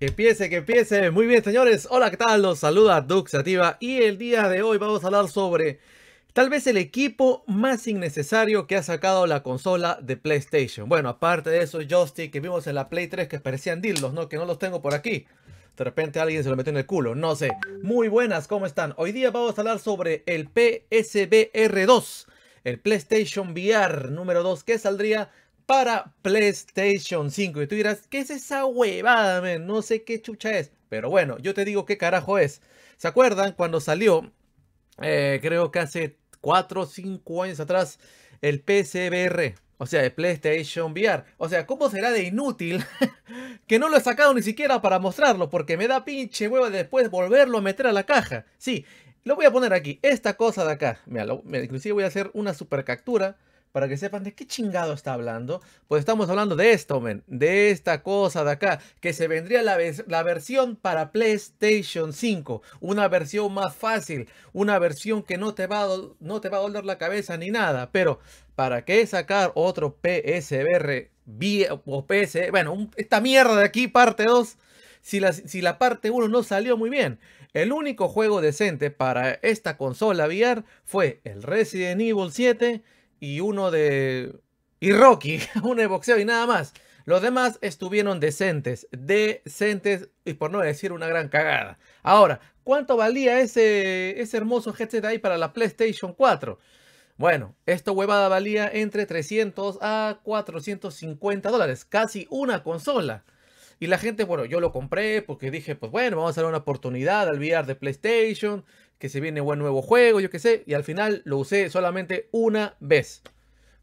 Que empiece, que empiece. Muy bien, señores. Hola, ¿qué tal? Los saluda Duxativa. Y el día de hoy vamos a hablar sobre tal vez el equipo más innecesario que ha sacado la consola de PlayStation. Bueno, aparte de eso, joystick que vimos en la Play 3 que parecían dildos, ¿no? Que no los tengo por aquí. De repente alguien se lo metió en el culo, no sé. Muy buenas, ¿cómo están? Hoy día vamos a hablar sobre el PSVR 2, el PlayStation VR número 2 que saldría para PlayStation 5. Y tú dirás, ¿qué es esa huevada, No sé qué chucha es. Pero bueno, yo te digo qué carajo es. ¿Se acuerdan cuando salió? Eh, creo que hace 4 o 5 años atrás, el PCBR. O sea, el PlayStation VR. O sea, ¿cómo será de inútil que no lo he sacado ni siquiera para mostrarlo? Porque me da pinche hueva después volverlo a meter a la caja. Sí, lo voy a poner aquí. Esta cosa de acá. Mira, inclusive voy a hacer una super captura para que sepan de qué chingado está hablando, pues estamos hablando de esto, men, de esta cosa de acá, que se vendría la, la versión para PlayStation 5, una versión más fácil, una versión que no te va a, no te va a doler la cabeza ni nada, pero ¿para qué sacar otro PSVR o PS, bueno, esta mierda de aquí, parte 2? Si la, si la parte 1 no salió muy bien. El único juego decente para esta consola VR fue el Resident Evil 7 y uno de... y Rocky, uno de boxeo y nada más. Los demás estuvieron decentes, decentes y por no decir una gran cagada. Ahora, ¿cuánto valía ese, ese hermoso headset ahí para la PlayStation 4? Bueno, esto huevada valía entre 300 a 450 dólares, casi una consola. Y la gente, bueno, yo lo compré porque dije, pues bueno, vamos a dar una oportunidad al VR de PlayStation, que se viene buen nuevo juego, yo qué sé. Y al final lo usé solamente una vez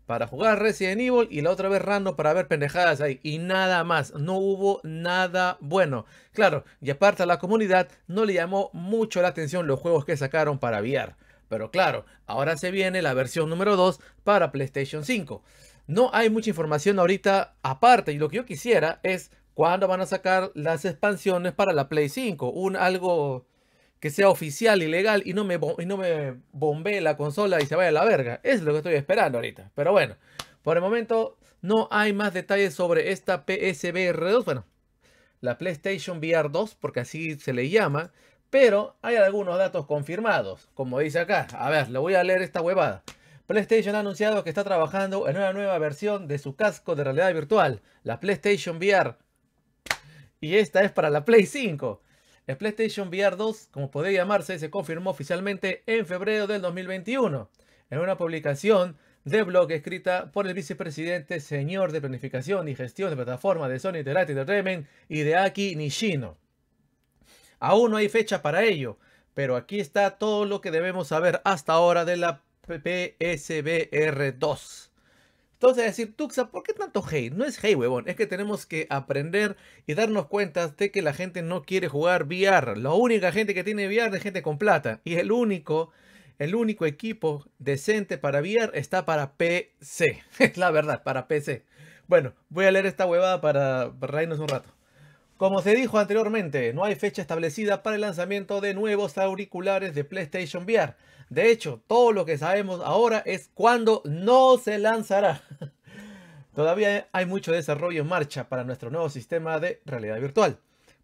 para jugar Resident Evil y la otra vez random para ver pendejadas ahí. Y nada más, no hubo nada bueno. Claro, y aparte a la comunidad no le llamó mucho la atención los juegos que sacaron para VR. Pero claro, ahora se viene la versión número 2 para PlayStation 5. No hay mucha información ahorita aparte y lo que yo quisiera es ¿Cuándo van a sacar las expansiones para la Play 5? Un, algo que sea oficial y legal y no me, no me bombee la consola y se vaya a la verga. Es lo que estoy esperando ahorita. Pero bueno, por el momento no hay más detalles sobre esta PSVR 2. Bueno, la PlayStation VR 2, porque así se le llama. Pero hay algunos datos confirmados, como dice acá. A ver, Lo voy a leer esta huevada. PlayStation ha anunciado que está trabajando en una nueva versión de su casco de realidad virtual, la PlayStation VR y esta es para la Play 5. El PlayStation VR 2, como podría llamarse, se confirmó oficialmente en febrero del 2021 en una publicación de blog escrita por el vicepresidente, señor de planificación y gestión de plataforma de Sony y de Aki Nishino. Aún no hay fecha para ello, pero aquí está todo lo que debemos saber hasta ahora de la PSVR 2. Entonces decir, Tuxa, ¿por qué tanto hate? No es hate, huevón. Es que tenemos que aprender y darnos cuenta de que la gente no quiere jugar VR. La única gente que tiene VR es gente con plata. Y el único, el único equipo decente para VR está para PC. Es la verdad, para PC. Bueno, voy a leer esta huevada para reírnos un rato. Como se dijo anteriormente, no hay fecha establecida para el lanzamiento de nuevos auriculares de PlayStation VR. De hecho, todo lo que sabemos ahora es cuándo no se lanzará. Todavía hay mucho desarrollo en marcha para nuestro nuevo sistema de realidad virtual,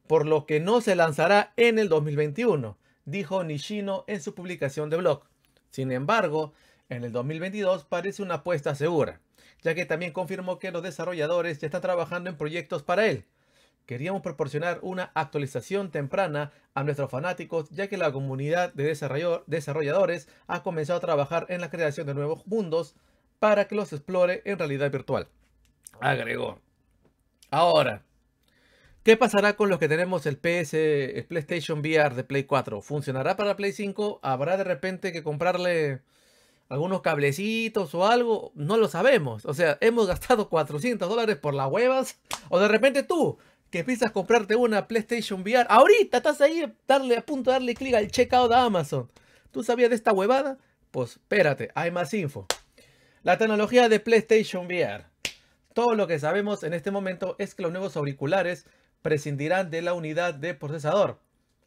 por lo que no se lanzará en el 2021, dijo Nishino en su publicación de blog. Sin embargo, en el 2022 parece una apuesta segura, ya que también confirmó que los desarrolladores ya están trabajando en proyectos para él Queríamos proporcionar una actualización temprana a nuestros fanáticos ya que la comunidad de desarrolladores ha comenzado a trabajar en la creación de nuevos mundos para que los explore en realidad virtual. Agregó. Ahora, ¿qué pasará con los que tenemos el PS, el PlayStation VR de Play 4? ¿Funcionará para Play 5? ¿Habrá de repente que comprarle algunos cablecitos o algo, no lo sabemos. O sea, hemos gastado 400 dólares por las huevas. O de repente tú que piensas comprarte una PlayStation VR, ahorita estás ahí darle, a punto de darle clic al checkout de Amazon. ¿Tú sabías de esta huevada? Pues espérate, hay más info. La tecnología de PlayStation VR. Todo lo que sabemos en este momento es que los nuevos auriculares prescindirán de la unidad de procesador,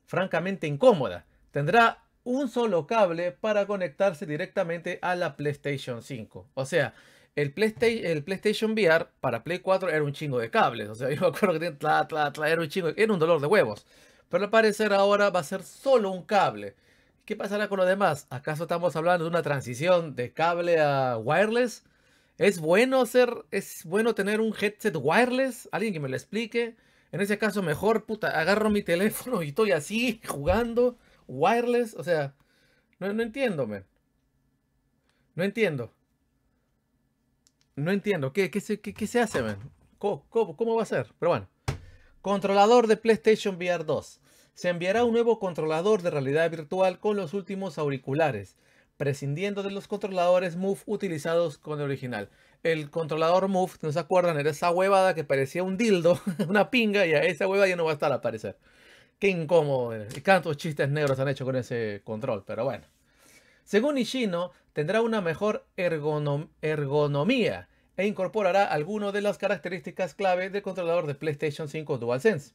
francamente incómoda. Tendrá un solo cable para conectarse directamente a la PlayStation 5. O sea, el, PlayStation, el PlayStation VR para Play 4 era un chingo de cables. O sea, yo me acuerdo que era un chingo, era un dolor de huevos. Pero al parecer ahora va a ser solo un cable. ¿Qué pasará con lo demás? ¿Acaso estamos hablando de una transición de cable a wireless? ¿Es bueno, ser, ¿Es bueno tener un headset wireless? Alguien que me lo explique. En ese caso, mejor, puta, agarro mi teléfono y estoy así jugando wireless. O sea, no, no entiendo, No entiendo. No entiendo. ¿Qué, se, hace, man? ¿Cómo, va a ser? Pero bueno. Controlador de PlayStation VR 2. Se enviará un nuevo controlador de realidad virtual con los últimos auriculares, prescindiendo de los controladores Move utilizados con el original. El controlador Move, ¿no se acuerdan? Era esa huevada que parecía un dildo, una pinga, y a esa huevada ya no va a estar a aparecer Qué incómodo. Eh, y cuántos chistes negros han hecho con ese control, pero bueno. Según Ishino, tendrá una mejor ergonomía e incorporará algunas de las características clave del controlador de PlayStation 5 DualSense.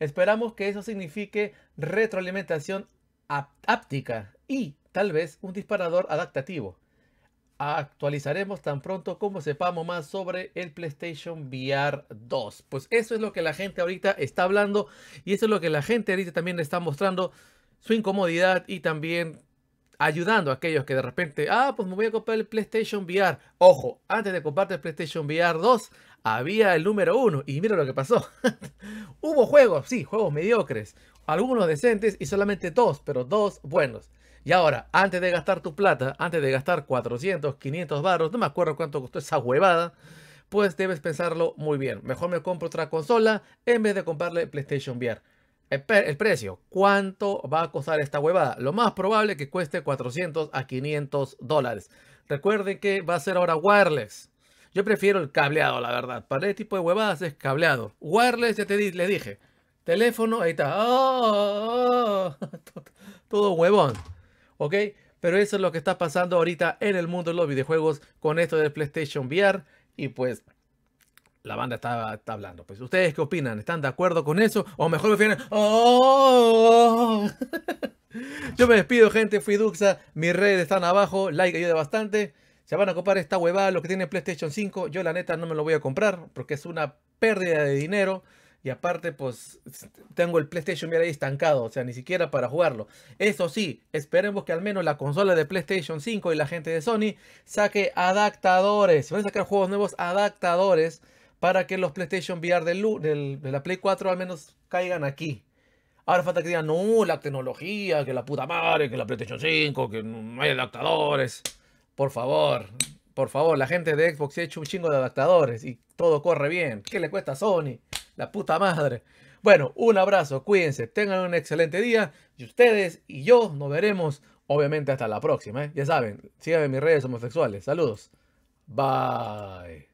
Esperamos que eso signifique retroalimentación áptica y tal vez un disparador adaptativo. Actualizaremos tan pronto como sepamos más sobre el PlayStation VR 2. Pues eso es lo que la gente ahorita está hablando y eso es lo que la gente ahorita también está mostrando su incomodidad y también ayudando a aquellos que de repente, ah, pues me voy a comprar el PlayStation VR. Ojo, antes de comprarte el PlayStation VR 2, había el número 1 y mira lo que pasó. Hubo juegos, sí, juegos mediocres, algunos decentes y solamente dos, pero dos buenos. Y ahora, antes de gastar tu plata, antes de gastar 400, 500 baros, no me acuerdo cuánto costó esa huevada, pues debes pensarlo muy bien. Mejor me compro otra consola en vez de comprarle PlayStation VR. El, precio, ¿cuánto va a costar esta huevada? Lo más probable que cueste 400 a 500 dólares. Recuerden que va a ser ahora wireless. Yo prefiero el cableado, la verdad. Para este tipo de huevadas es cableado. Wireless, ya te le dije. Teléfono, ahí está. ¡Oh, oh, oh! Todo huevón. ¿Ok? Pero eso es lo que está pasando ahorita en el mundo de los videojuegos con esto del PlayStation VR. Y pues la banda está, hablando. Pues, ¿ustedes qué opinan? ¿Están de acuerdo con eso? O mejor me ¡Oh! Yo me despido, gente. Fui Duxa. Mis redes están abajo. Like ayuda bastante. Se van a comprar esta huevada, lo que tiene PlayStation 5. Yo, la neta, no me lo voy a comprar porque es una pérdida de dinero. Y aparte, pues tengo el PlayStation mira ahí estancado, o sea, ni siquiera para jugarlo. Eso sí, esperemos que al menos la consola de PlayStation 5 y la gente de Sony saque adaptadores. Se van a sacar juegos nuevos, adaptadores para que los PlayStation VR del, de la Play 4 al menos caigan aquí. Ahora falta que digan, no, la tecnología, que la puta madre, que la PlayStation 5, que no hay adaptadores. Por favor, por favor, la gente de Xbox ha hecho un chingo de adaptadores y todo corre bien. ¿Qué le cuesta a Sony? La puta madre. Bueno, un abrazo, cuídense, tengan un excelente día y ustedes y yo nos veremos obviamente hasta la próxima. ¿eh? Ya saben, síganme en mis redes homosexuales. Saludos. Bye.